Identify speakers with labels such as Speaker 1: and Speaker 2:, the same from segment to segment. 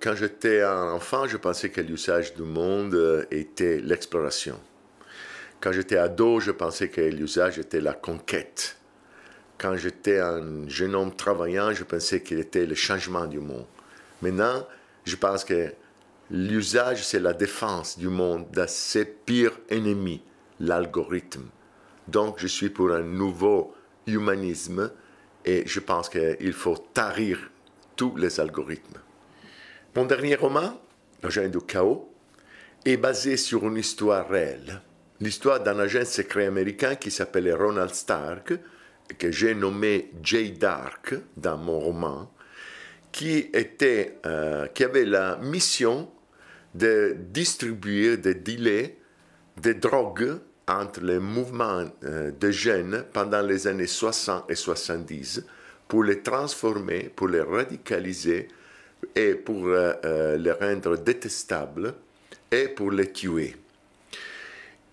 Speaker 1: quand, j'étais enfant, je pensais que l'usage du monde euh, était l'exploration. Quand j'étais ado, je pensais que l'usage était la conquête. Quand j'étais un jeune homme travaillant, je pensais qu'il était le changement du monde. Maintenant, je pense que l'usage, c'est la défense du monde de ses pires ennemis, l'algorithme. Donc, je suis pour un nouveau humanisme et je pense qu'il faut tarir tous les algorithmes. Mon dernier roman, *Agent du chaos, est basé sur une histoire réelle, l'histoire d'un agent secret américain qui s'appelait Ronald Stark, que j'ai nommé Jay Dark dans mon roman, qui, était, euh, qui avait la mission de distribuer, des délais des drogues entre les mouvements euh, de jeunes pendant les années 60 et 70 pour les transformer, pour les radicaliser, et pour euh, euh, les rendre détestables et pour les tuer.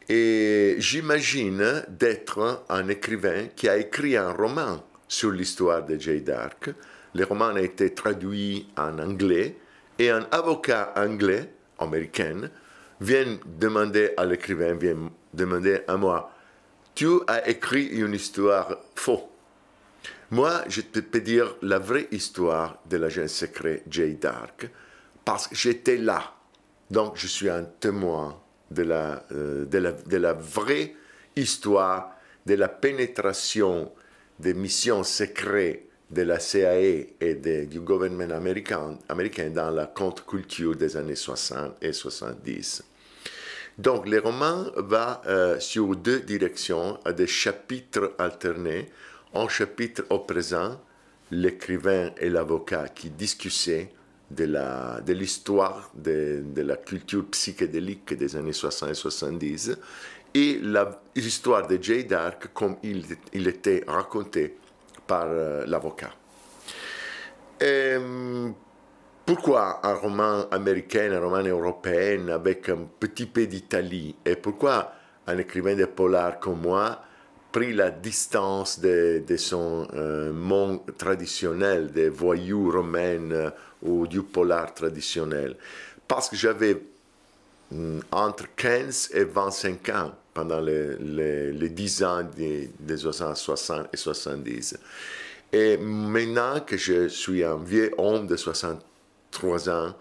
Speaker 1: Et j'imagine d'être un écrivain qui a écrit un roman sur l'histoire de Jay Dark. Le roman a été traduit en anglais et un avocat anglais, américain, vient demander à l'écrivain, vient demander à moi, tu as écrit une histoire fausse moi, je te peux dire la vraie histoire de l'agent secret Jay Dark, parce que j'étais là. Donc, je suis un témoin de la, euh, de la, vraie histoire de la pénétration des missions secrètes de la CIA e et du gouvernement américain, dans la contre-culture des années 60 et 70. Donc, le roman va euh, sur deux directions, à des chapitres alternés chapitre au présent l'écrivain et l'avocat qui discutaient de l'histoire de, de, de, la culture psychédélique des années 60 et 70 et l'histoire de Jay Dark comme il, était raconté par euh, l'avocat. Euh, pourquoi un roman américain, un roman européen avec un petit peu d'Italie et pourquoi un écrivain de polar comme moi pris la distance de, de son euh, monde traditionnel, des voyous romains euh, ou du polar traditionnel. Parce que j'avais mm, entre 15 et 25 ans pendant les, les, 10 ans des, des 60 et 70. Et maintenant que je suis un vieil homme de 63 ans,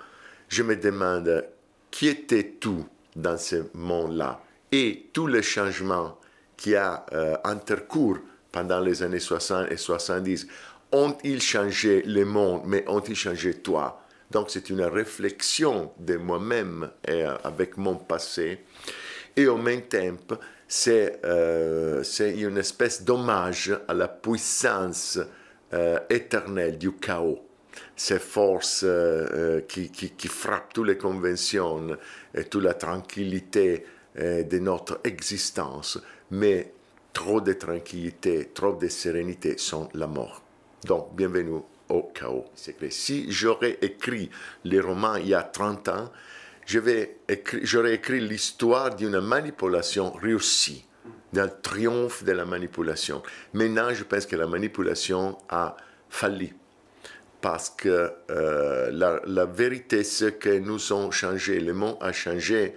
Speaker 1: je me demande qui était tout dans ce monde-là et tous les changements qui a euh, intercours pendant les années 60 et 70, ont-ils changé le monde, mais ont-ils changé toi Donc c'est une réflexion de moi-même euh, avec mon passé. Et au même temps, euh, c'est une espèce d'hommage à la puissance éternelle du chaos ces forces qui, qui, qui, frappent toutes les conventions et toute la tranquillité de notre existence mais trop de tranquillité, trop de sérénité sont la mort. Donc, bienvenue au chaos. C'est si j'aurais écrit les romans il y a 30 ans, j'aurais écrit, l'histoire d'une manipulation réussie, d'un triomphe de la manipulation. Maintenant, je pense que la manipulation a falli. Parce que euh, la, vérité, c'est que nous avons changé, le monde a changé,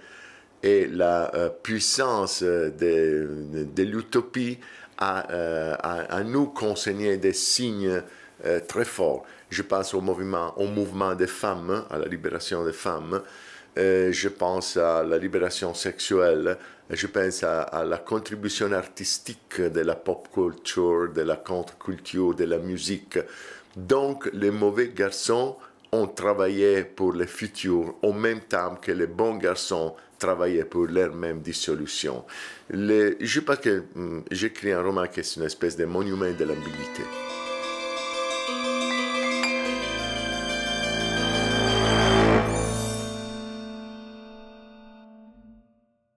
Speaker 1: et la euh, puissance euh, de, l'utopie a à, euh, nous conseiller des signes très forts. Je pense au mouvement, au mouvement des femmes, à la libération des femmes. je pense à la libération sexuelle, je pense à, à la contribution artistique de la pop culture, de la contre-culture, de la musique. Donc, les mauvais garçons on travaillait pour le futur au même temps que les bons garçons travaillaient pour leur même dissolution. Le, je sais pas que hmm, j'écris un roman qui est une espèce de monument de l'ambiguïté.